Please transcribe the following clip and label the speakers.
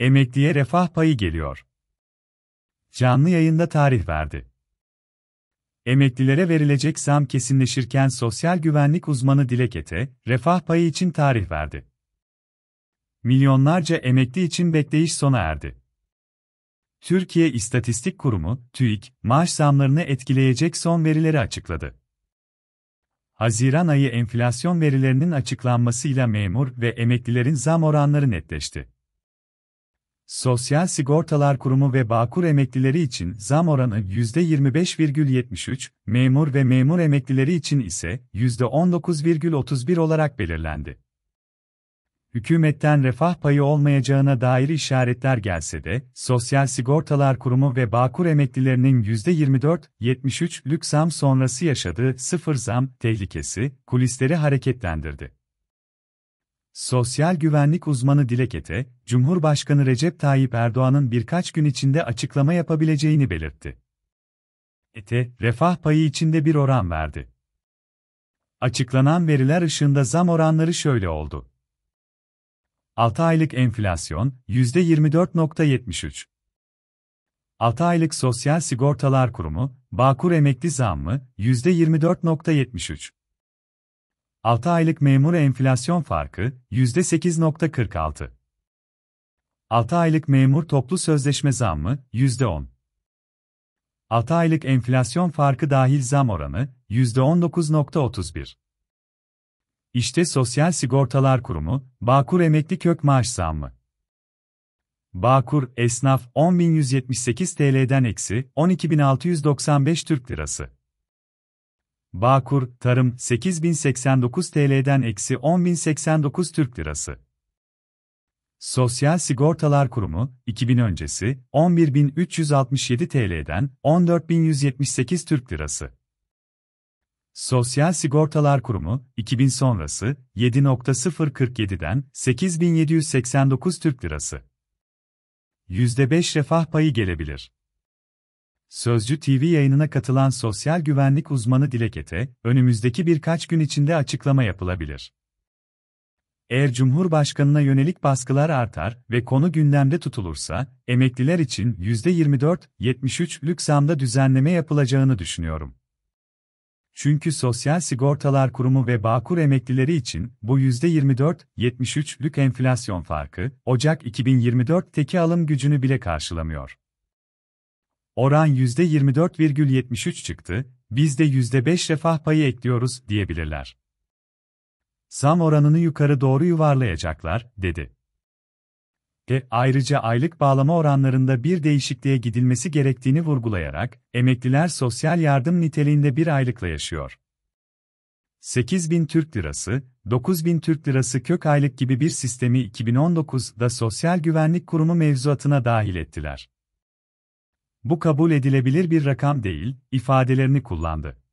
Speaker 1: Emekliye refah payı geliyor. Canlı yayında tarih verdi. Emeklilere verilecek zam kesinleşirken sosyal güvenlik uzmanı Dilek Ete, refah payı için tarih verdi. Milyonlarca emekli için bekleyiş sona erdi. Türkiye İstatistik Kurumu, TÜİK, maaş zamlarını etkileyecek son verileri açıkladı. Haziran ayı enflasyon verilerinin açıklanmasıyla memur ve emeklilerin zam oranları netleşti. Sosyal Sigortalar Kurumu ve Bağkur emeklileri için zam oranı %25,73, memur ve memur emeklileri için ise %19,31 olarak belirlendi. Hükümetten refah payı olmayacağına dair işaretler gelse de, Sosyal Sigortalar Kurumu ve Bağkur emeklilerinin lük zam sonrası yaşadığı sıfır zam tehlikesi kulisleri hareketlendirdi. Sosyal güvenlik uzmanı Dilek Ete, Cumhurbaşkanı Recep Tayyip Erdoğan'ın birkaç gün içinde açıklama yapabileceğini belirtti. Ete, refah payı içinde bir oran verdi. Açıklanan veriler ışığında zam oranları şöyle oldu. 6 aylık enflasyon %24.73. 6 aylık Sosyal Sigortalar Kurumu, Bağkur emekli zammı %24.73. 6 aylık memur enflasyon farkı %8.46. 6 aylık memur toplu sözleşme zammı %10. 6 aylık enflasyon farkı dahil zam oranı %19.31. İşte Sosyal Sigortalar Kurumu, Bağkur emekli kök maaş zammı. Bağkur esnaf 10.178 TL'den eksi 12.695 Türk Lirası. Bağkur, Tarım, 8089 TL'den eksi 10089 Türk Lirası. Sosyal Sigortalar Kurumu, 2000 öncesi, 11.367 TL'den 14.178 Türk Lirası. Sosyal Sigortalar Kurumu, 2000 sonrası, 7.047'den 8.789 Türk Lirası. %5 refah payı gelebilir. Sözcü TV yayınına katılan sosyal güvenlik uzmanı Dilek Ete, önümüzdeki birkaç gün içinde açıklama yapılabilir. Eğer Cumhurbaşkanına yönelik baskılar artar ve konu gündemde tutulursa, emekliler için 24 73 lük zamda düzenleme yapılacağını düşünüyorum. Çünkü Sosyal Sigortalar Kurumu ve Bağkur emeklileri için bu 24 73 lük enflasyon farkı, Ocak 2024'teki alım gücünü bile karşılamıyor oran %24,73 çıktı, biz de %5 refah payı ekliyoruz diyebilirler. Zam oranını yukarı doğru yuvarlayacaklar, dedi. E, ayrıca aylık bağlama oranlarında bir değişikliğe gidilmesi gerektiğini vurgulayarak, emekliler sosyal yardım niteliğinde bir aylıkla yaşıyor. 8 bin Türk Lirası, 9 bin Türk Lirası kök aylık gibi bir sistemi 2019'da Sosyal Güvenlik Kurumu mevzuatına dahil ettiler bu kabul edilebilir bir rakam değil, ifadelerini kullandı.